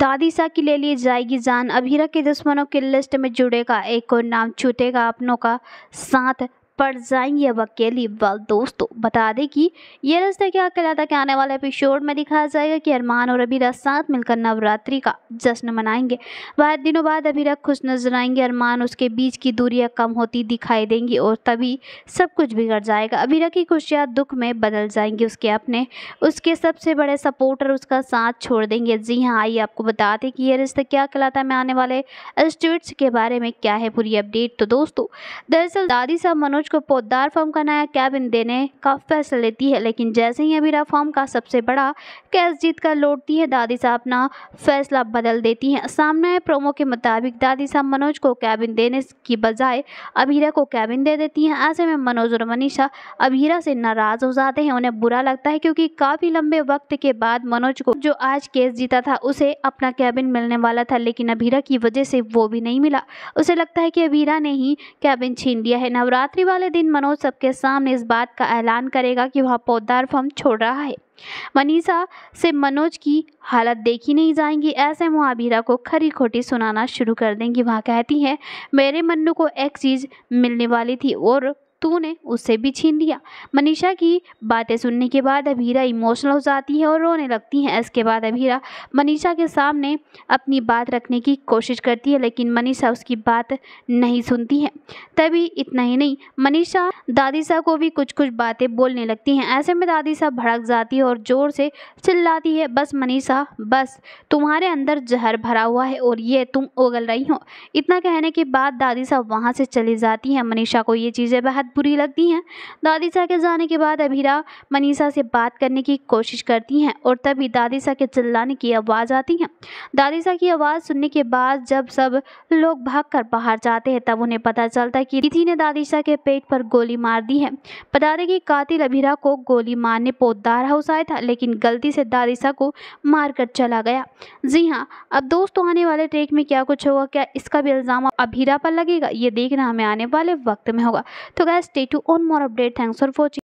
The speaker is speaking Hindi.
दादी सा की ले ली जाएगी जान अभीरा के दुश्मनों की लिस्ट में जुड़ेगा एक और नाम छूटेगा अपनों का साथ पड़ जाएंगे अब अकेली वाल दोस्तों बता दें कि ये रिश्ता क्या कहलाता कि आने वाले एपिसोड में दिखाया जाएगा कि अरमान और अबीरा साथ मिलकर नवरात्रि का जश्न मनाएंगे बहुत दिनों बाद अबीरा खुश नजर आएंगे अरमान उसके बीच की दूरियां कम होती दिखाई देंगी और तभी सब कुछ बिगड़ जाएगा अबीरा की खुशियाँ दुख में बदल जाएंगी उसके अपने उसके सबसे बड़े सपोर्टर उसका साथ छोड़ देंगे जी हाँ आइए आपको बता दें कि यह रिश्ता क्या कहलाता है मैं आने वाले स्टेट्स के बारे में क्या है पूरी अपडेट तो दोस्तों दरअसल दादी साहब मनोज मनोज को पोदार फॉर्म का नया कैबिन देने का फैसला लेती है लेकिन जैसे ही अबीरा फॉर्म का सबसे बड़ा कैश जीत कर लौटती है दादी साहब अपना फैसला बदल देती हैं सामने प्रोमो के मुताबिक दादी साहब मनोज को कैबिन देने की बजाय अबीरा को कैबिन दे देती हैं ऐसे में मनोज और मनीषा अबीरा से नाराज़ हो जाते हैं उन्हें बुरा लगता है क्योंकि काफ़ी लंबे वक्त के बाद मनोज को जो आज केस जीता था उसे अपना कैबिन मिलने वाला था लेकिन अबीरा की वजह से वो भी नहीं मिला उसे लगता है कि अबीरा ने ही कैबिन छीन लिया है नवरात्रि वाले दिन मनोज सबके सामने इस बात का ऐलान करेगा कि वह पौधार फर्म छोड़ रहा है मनीषा से मनोज की हालत देखी नहीं जाएंगी ऐसे आबीरा को खरी खोटी सुनाना शुरू कर देंगी वह कहती है मेरे मन्नू को एक चीज़ मिलने वाली थी और तूने उससे भी छीन लिया मनीषा की बातें सुनने के बाद अभीरा इमोशनल हो जाती है और रोने लगती हैं इसके बाद अभीरा मनीषा के सामने अपनी बात रखने की कोशिश करती है लेकिन मनीषा उसकी बात नहीं सुनती है तभी इतना ही नहीं मनीषा दादी साहब को भी कुछ कुछ बातें बोलने लगती हैं ऐसे में दादी साहब भड़क जाती है और ज़ोर से चिल्लाती है बस मनीषा बस तुम्हारे अंदर जहर भरा हुआ है और ये तुम ओगल रही हो इतना कहने के बाद दादी साहब वहाँ से चली जाती हैं मनीषा को ये चीज़ें बेहद बुरी लगती हैं दादी दादीसा के जाने के बाद अभीरा मनीषा से बात करने की कोशिश करती हैं और तभी दादी दादीसा के चिल्लाने की आवाज़ आती है दादी दादीसा की आवाज़ सुनने के बाद जब सब लोग भाग बाहर जाते हैं तब उन्हें पता चलता है कि दीदी ने दादी दादीसा के पेट पर गोली मार दी है बता दें कि कातिल अभीरा को गोली मारने पोदार हाउस आया था लेकिन गलती से दादी दादीसा को मारकर चला गया जी हाँ अब दोस्तों आने वाले ट्रेक में क्या कुछ होगा क्या इसका भी इल्ज़ाम अभीरा पर लगेगा ये देखना हमें आने वाले वक्त में होगा तो guys stay tuned on more update. Thanks for watching.